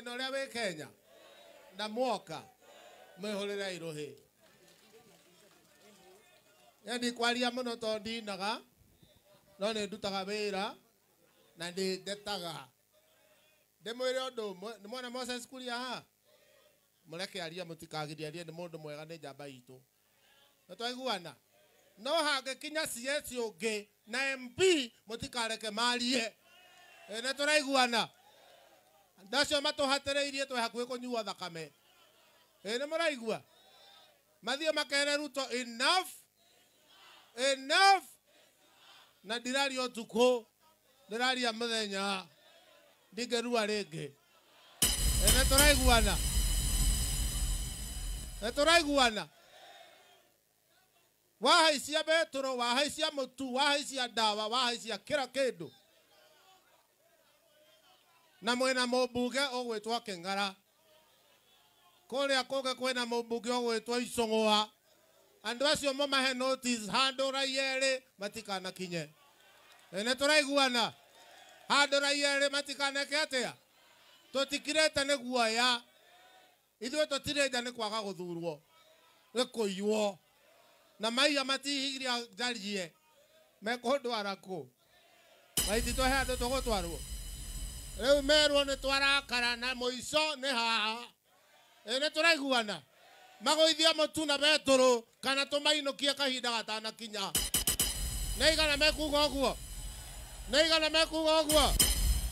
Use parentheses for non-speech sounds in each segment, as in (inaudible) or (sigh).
thina uria wi kenya ndamwoka mwihurire iruhi ndi kwaria muno to ndinaga no nä ndutaga ra na ndä ndetaga ndimwire undu umwe ni mwana moses kuria ha reke aria mutikagirie nä må ndå mwega ni njamba itu na twaiguana no hangikinya cs ngä na må tikareke marie na turaiguana ndacio matuhatereirie twehakue kunyua thakame ä nä må raigua mathiä makere ruto enough enough na ndiraria utuku ndiraria muthenya ndingirua ringi ene turaiguana eturaiguana wahaicia betoro wahaicia mutu wahaicia ndawa wahaicia kira kindu na mwena mumbunge ugwitwa kingara kuria kungi kwina mumbunge ugwitwa icungwa andu acio mumahe notice handu raiyeri kinye ene turaiguana handu raiyeri matikaneke atia tutikirite ni guoya ithuĩ tũtirĩnja nĩ kwaga gũthurwo nĩ kũiywo na maiya matihiria njarie mekũndwara kũ maititũhe andũ tũgũtwarwo riu merwo ni twarakara na muico ni haha ni turaiguana magoithia mutu na beturu kana tumainukie kahinda gatanakinya nä igana mekuga å guo nä igana mekuga å guo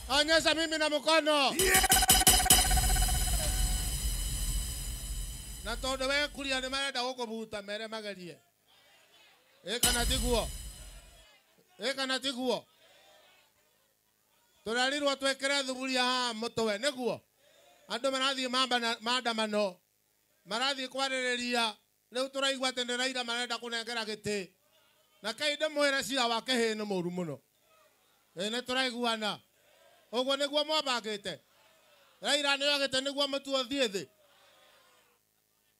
onyesha mimi na mkono yeah! na tondå wekuria nä marenda gå kå buta mere magerie ä kana tiguo ä kana tiguo turarirwo twekere thuburia haha mutwe niguo andu marathii maandamano marathii kwaririria riu turaigua ati ni raira marenda kunengera giti na kai ndimwire cira wa kihii ni muru muno ni turaiguana uguo niguo mwabangite raira ni ogite niguo mutuo thii thi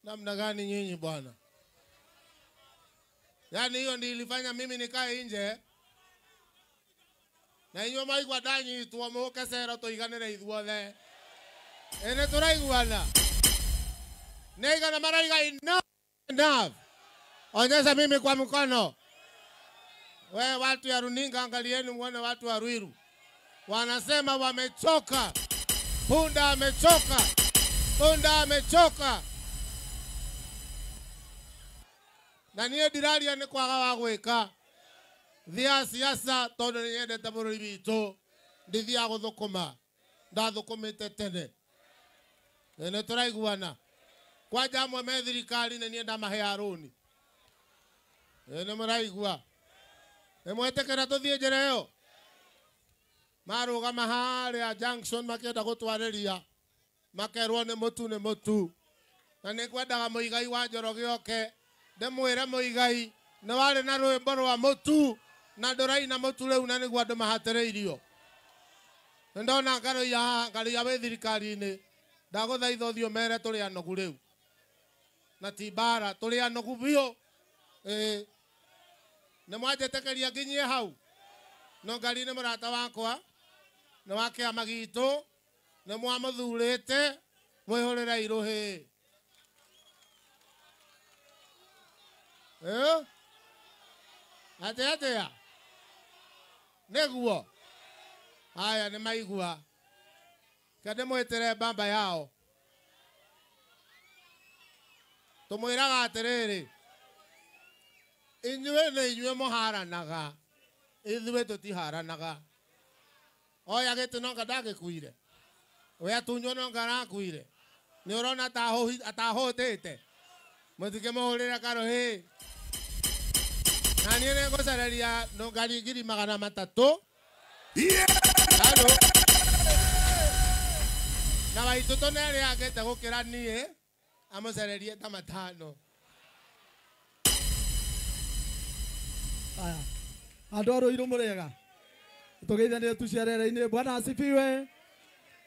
namna gani nyinyi bwana yani hiyo ndi ilifanya mimi nikae nje na inyuĩ maigua ndanyitwo mũke cero tũiganĩre ithuothe ĩ nĩ tũraiguana nĩ aigana maraiga enough mimi kwa mkono we watu ya runinga angalieni muone watu wa Ruiru wanasema wamechoka, punda amechoka, punda amechoka. Na niä ndiraria ni kwaga wa gwĩka thia siasa tondu ni yendete bururi bitu ndithia guthukuma ndathukumite tene ene turaiguana kwanja amwe me thirikari ne nie ndamahea rũni ene mũraigua ĩmwetĩkĩra tũthiĩ njĩra ĩyo marũgama harĩa junction makĩenda gũtwarĩria makerwo nĩ mũtu nĩ mũtu na nĩ kwendaga mũigai wa njoroge oke ndĩmwĩre mũigai nĩ warĩ na rwĩmbo rwa mũtu na ndoraina rä u na niguo irio nä ndona ngarå ngaruia wä thirikari å thio mere tå turi anogu riu na ti mbara turi anogu biu ii nä mwanjetekeria nginyie hau no ngari ni murata wakwa ni wa kiama gitu ni mwamuthurite mwihurire iruhi atä atia näguo haya nä maigua kandä mwä tä re mbamba yao tå mwä raga atä rä rä inyuä nä inyuä må haranaga ithuä tå tiharanaga oya gä tä nonga ndagä kuire we atunywo nonga arakuire nä å rona atahå tä te må tikä må hå rä re karå hä nani negozalalia nogalingili magana matatu tano na waitoto agete gukira nie amuzalelie ta matano andå arå irå må rega tå gä ithanä tuciarereinä bwana asifiwe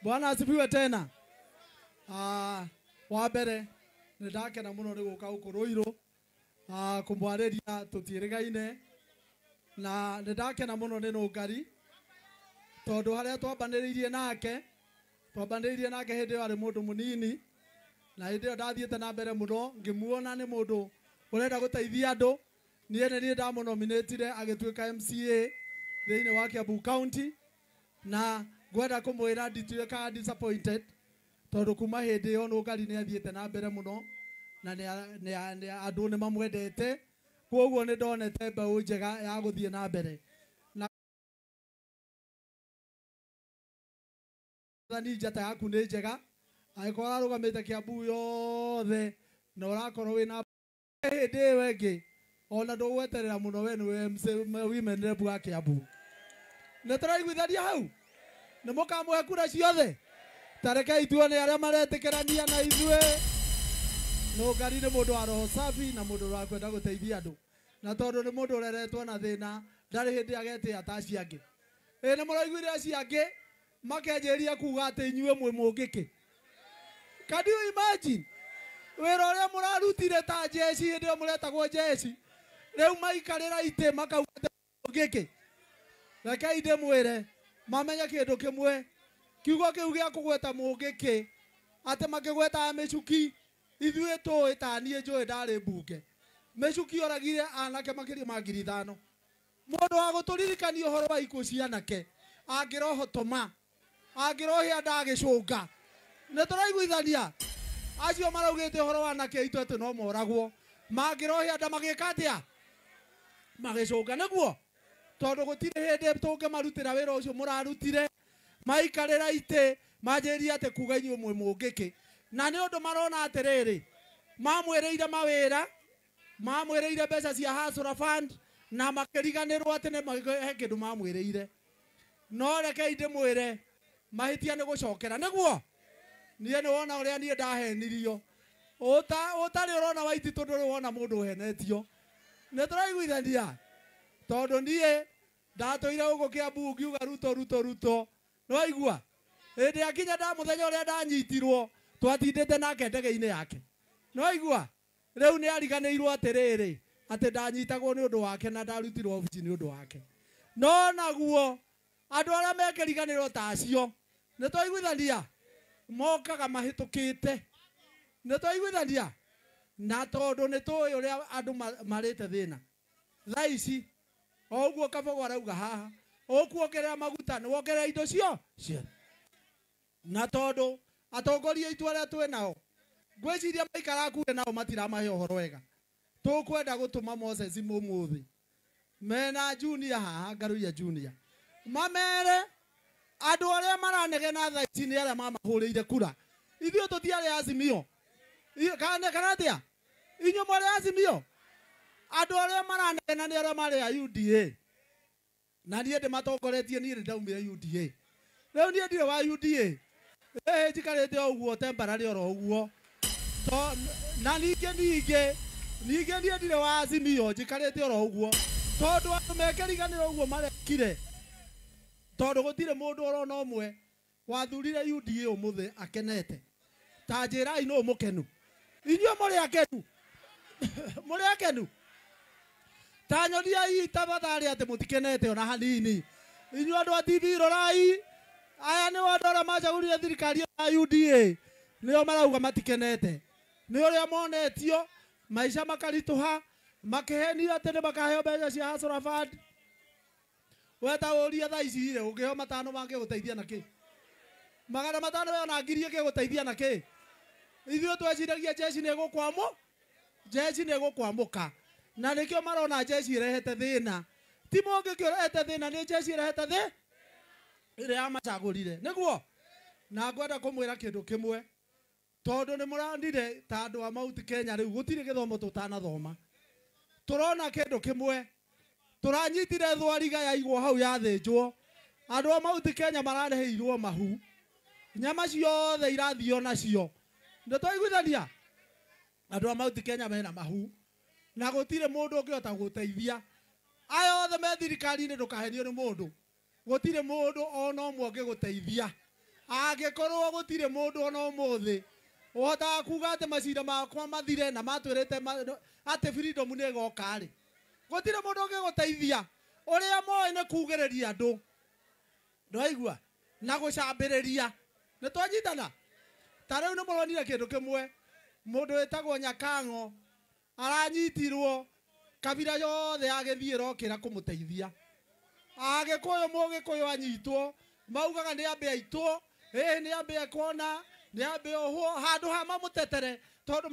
bwana asifiwe tena ah, wa mbere nä ndakena må no nä gå ka gå kå rå irå kumwarĩria tũtiĩrĩgaine na nĩ ndakena mũno nĩ nũngari tondũ harĩa twambanĩrĩirie nake twambanĩrĩirie nake hĩndĩ ĩyo arĩ mũndũ mũnini na hĩndĩ ĩyo ndathiĩte na mbere mũno ngĩmuona nĩ mũndũ ũrenda gũteithia andũ niĩ nĩ niĩ ndamũnominĩtire agĩtuĩka mca thĩinĩ wa kiambu county na ngwenda kũmwĩra ndituĩkaga disappointed tondũ kuma hĩndĩ ĩyo nũngari nĩ athiĩte na mbere mũno na andå nä mamwendete koguo nä ndonete mbeå njega ya gå thiä na mbere ni njata yaku nä njega angäkorwo ararå gamä te kä ambu yothe na å rakorwo wä na hä ndä ä we ngä ona ndå gweterera må no we nä kä ambu nä tå raiguithania hau nä må kamå he ciothe tarekei tuone arä a maretä kerania rania na ithuä Nungari nä må ndå wa roho safi na må ndå å kwenda gå teithia andå na tondå nä må ndå å reretwo na thä na ndarä hä ndä agetä ata acio angä ä nä må raiguire acio angä makenjä ria kuga atä inyuä mwä må ngä kä can you imagine wä ra å rä a må rarutire ta jeci hä ndä ä yo må retagwo jeci rä u maikarä ra itä makauga atä ngä kä rekei ndä mwä re mamenye kä ndå kä mwe kiugo kä u gä a kå gweta må ngä kä atä makä gwetaga mä cuki ithuĩ tũĩ ta niĩ njũĩ ndarĩ mbunge micuki oragire anake makiria ma ngiri ithano mundu wa guturirikania uhoro wa ikuũ cia anake angirohotoma angirohia ndagicunga nituraiguithania acio maraugite uhoro wa anake aitu ati no moragwo mangirohia nda magika atia magicunga niguo tondu gutire hindi tungimarutira wira ucio murarutire maikarira iti manjiririe ati kuga inyuĩ mwi mũngĩki na nä å ndå marona atä rä rä mamwä rä ire mawä ra mamwä rä ire mbeca cia hasra na makä riganä rwo atä nä he kä ndå mamwä rä ire no rekei ndä mwä re mahätia nä gå cokera nä guo niä nä wona å rä a niä ndahenirio å tarä å rona waititå ndå rä wona må ndå å henetio nä tå raiguithania tondå niä ndatå ire gå kå kä ambu ngiuga ruto ruto ruto nä waigua hä ndä akinya ndamå thenya å rä a ndanyitirwo twatindite nake ndege yake no igua rä u nä ariganä irwo atä rä ndanyitagwo nä å ndå wake na ndarutirwo obici nä å wake no naguo andå arä a mekä riganä rwo ta acio nä twaiguithania mokaga mahätå kä te nä twaiguithania na tondå nä tåä å rä a andå marä te thä na o å kabogo arauga haha å kuongerera maguta nä wongerera indo cio ciothe na tondå atongoria itu aria twinao ngwiciria maikara kure nao matiramahe uhoro wega tukwenda gutuma Moses mumuthi mena junior haha ngaruia junior mamere andu aria maranegena thaa ici nä arĩa mamahũrĩire kura ithuĩ tũtiarĩ azimio kana atĩa inyo mwarĩ azimio andũ arĩa maranegena nĩ arĩa marĩ a UDA na niĩ ndĩmatongoretie niĩ nĩ ndaumire UDA rĩu nie ndirĩ wa UDA njikarite eh, o guo temporary oro guo to na ninge ninge ninge ndie ndire wa azimio njikarite oro guo tondu andu mekeriganira guo marekire tondu gutire mundu oro no mwe wathurire yudi yo muthe akenete ta njira ino mukenu inyo muri akenu (laughs) muri akenu ta nyodia yi tabadhari ate mutikenete ona hanini inyo andu atithirorai aya nä wandora macagurie thirikari ya UDA nä marauga matikenete nä å rä a monetio maica makaritå ha makähenio atä nä makaheo mbeca cia Hustler Fund weta å ria thaa ici rä å heo matano mangä gå teithia na kä magana matano ona ngiri kä gå teithia na kä ithuä tweciragia jeci nä gå kwamå jeci nä gå kwamå ka na nä kä o marona jeci ä rehete thä na ti må ngä kä å rehete thä na nä jeci ä rehete thä ile ire amacagurire niguo na ngwenda kumwira kindu kimwe tondu ni murandire ta andu a mauti kenya riu gutire githomo tutanathoma turona kindu kimwe turanyitire thwariga yaigwo hau ya yathinjwo andu a mauti kenya marareheirwo mahu nyama ciothe irathio nacio nä twaiguithania andå a mauti kenya mena mahu na gå tirä må ndå å ngä hota gå teithia aya othe me thirikari-inä ndå kahenio nä gutire mundu ona umwe ngiguteithia angikorwo gutire mundu ona umuthi uhotaga kuga ati macira makwa mathire na matwirite ati freedom ni igoka ri gutire mundu ngiguteithia uria moe ni kugereria andu ndwaigua na gucambiriria ni twanyitana ta riu ni muronire kindu kimwe mundu witagwo nyakang'o aranyitirwo kabira yothe agethie rokira kumuteithia agikuyu mugikuyu anyitwo maugaga nä ambe aitwo ä nä ambe akona nä ambe ohwo handå ha mamå tondå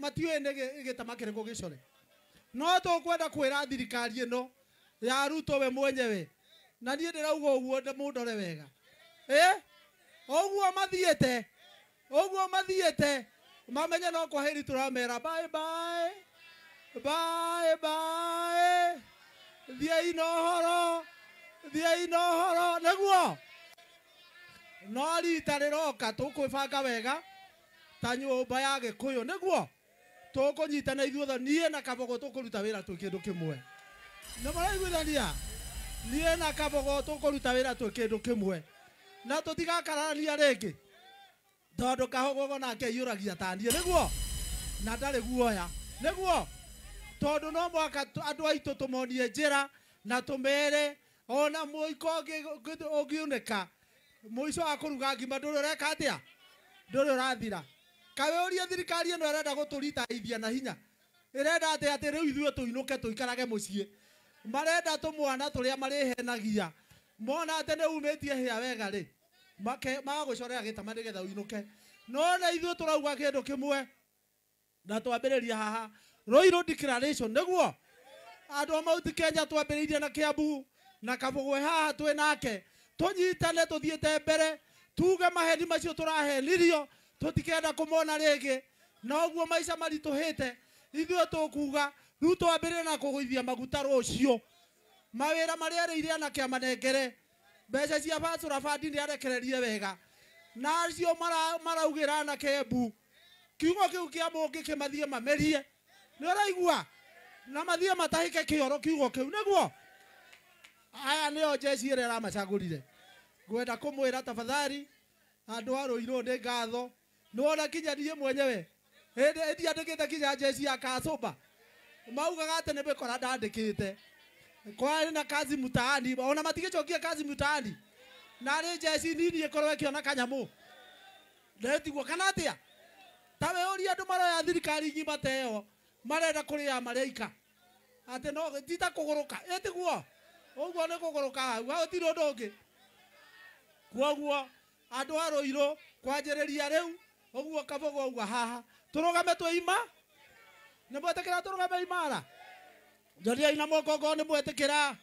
matiå ni gä tama kä rä no tå kwenda kwä ra thirikari ä no yarutwo we mwenyewe na nie ndä rauga å wega ä å guo mathiä te å mathiä te mamenye no kwa bye bye bye ramera thiäi na å horo thiai na horo neguo no rita riroka tukwibanga wega ta nyumba ya gikuyu niguo tukunyitana ithuothe nie na kabogo tukuruta wira tu kindu kimwe na maraiguithania nie na kabogo tukuruta wira tu kindu kimwe na tutigakarania ringi tondu kahogogo nake iyuragia ta nie niguo na ndarä guoya nä guo tondå no mwaka andå aitå tå monie njä ra na tå ona muiko ungiuneka muico wa kuruga ngima nduri ureka atia nduri urathira kawe urie thirikari ino arenda guturitaithia na hinya irenda atia ati riu ithuĩ tuinuke tuikarage muciĩ marenda tumwana turia marihenagia mona ati ni umitie hia wega ri magagucorera gitama nigetha uinuke no na ithuĩ turauga kindu kimwe na twambiriria haha Royal Declaration niguo andu a Mount Kenya twambiriirie na Kiambu na kabugwe haha twi nake tunyitane tuthiite mbere tuge maheni macio turahenirio tutikenda kumona rigi noguo maica marituhite ithuĩ tukuga rĩu twambĩrĩre na kũgũithia maguta rũcio mawĩra marĩa erĩire na kĩama nengere mbeca cia bacũra bandi nĩ arekererie wega na acio maraugĩra na kembu kiugo kĩu kĩa mũngĩ kĩmathiĩ mamerie nĩ ũraigua na mathiĩ matahĩke kĩoro kiugo kĩu nĩguo aya nio jeci ire ramacagurire ngwenda kumwira tafadhali andu a ruiru ni ngatho niwona kinya nie mwenyewe ndi andikite kinya jeci ya kasumba maugaga ati ni mikora ndandikite kwari na kazi mutaani ona matigicokie kazi mutaani narä njeci nini ĩkorwo ĩkĩona kanyamũ ndetigwo kana atĩa ta we ũria andũ maroya thirikari ng'ima ta ĩyo marenda kũrĩa maraika atĩ no ti ta kũgũrũka ĩtiguo uguo nä gå gå rå ka hau hau tirå ndå ngä kwoguo andå a rå irå kwanjä rä ria rä u å guo kabågå guo haha tå rå game twä ima nä mwetä kä ra tå rå game imara njoniai na mongongo nä mwetä kä ra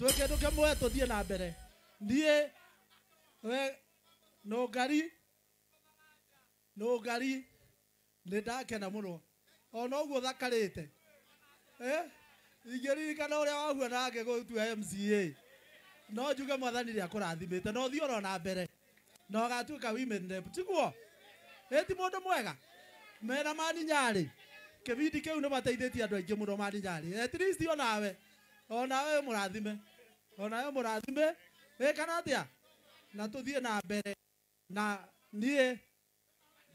twä kä ndå kä mwe tå thiä na mbere niä we no ngari no ndakena må no ona å guo thakarä te eh? ingĩririkana ũrĩa wahua nake gũtua MCA no njuge mwathani rĩa kũrathimĩte no ũthiĩ ũrona mbere no gatuka women rep tiguo eti ti mwega mena mani nyarĩ kĩbindi kĩu nĩ mateithĩtie andũ aingĩ mũno mani nyari at least onawe onawe mũrathime onawe e kana tia na tũthiĩ na mbere na niĩ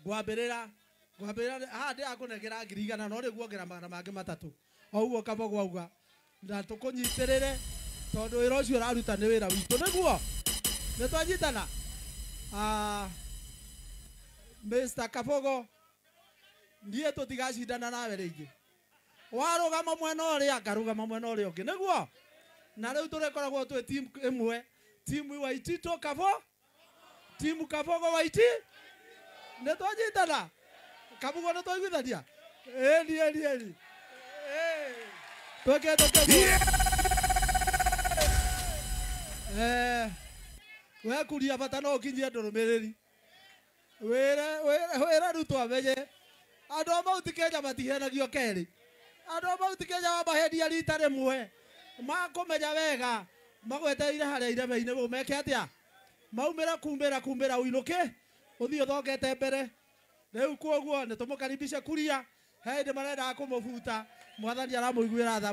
ngwambĩrĩra ngwambĩrĩra haha ndĩrakũnegera ngiri igana no ri rĩguongera magana mangi matatu wauga ah, kabogo auga na tukunyitirire tondu wira ucio uraruta ni wira witu niguo ni twanyitana Mr. Kabogo ndiä tå nawe rä ingä mwena å rä mwena å rä a na rä u tå rä koragwo twä timu ä kabo timu kabogo waiti nä twanyitana kabugo nä twaiguithania ä ni ä Pokea tokea. Eh. We kuria bata no ukinyie andu rumiriri. Wira wira wira rutu amenye. Andu a Mount Kenya matihenagio keri. Andu a Mount Kenya wamahendia rita rimwe. Makũmenya wega. Magwetereire harĩa irema-inĩ mũmeke atĩa? Maumĩra kumĩra kumĩra ũinũke. Ũthiĩ ũthongete mbere. Rĩu kwoguo nĩtũmũkaribisha kuria. He hĩndĩ marendaga kũmũbuta mwathani aramå iguä ra tha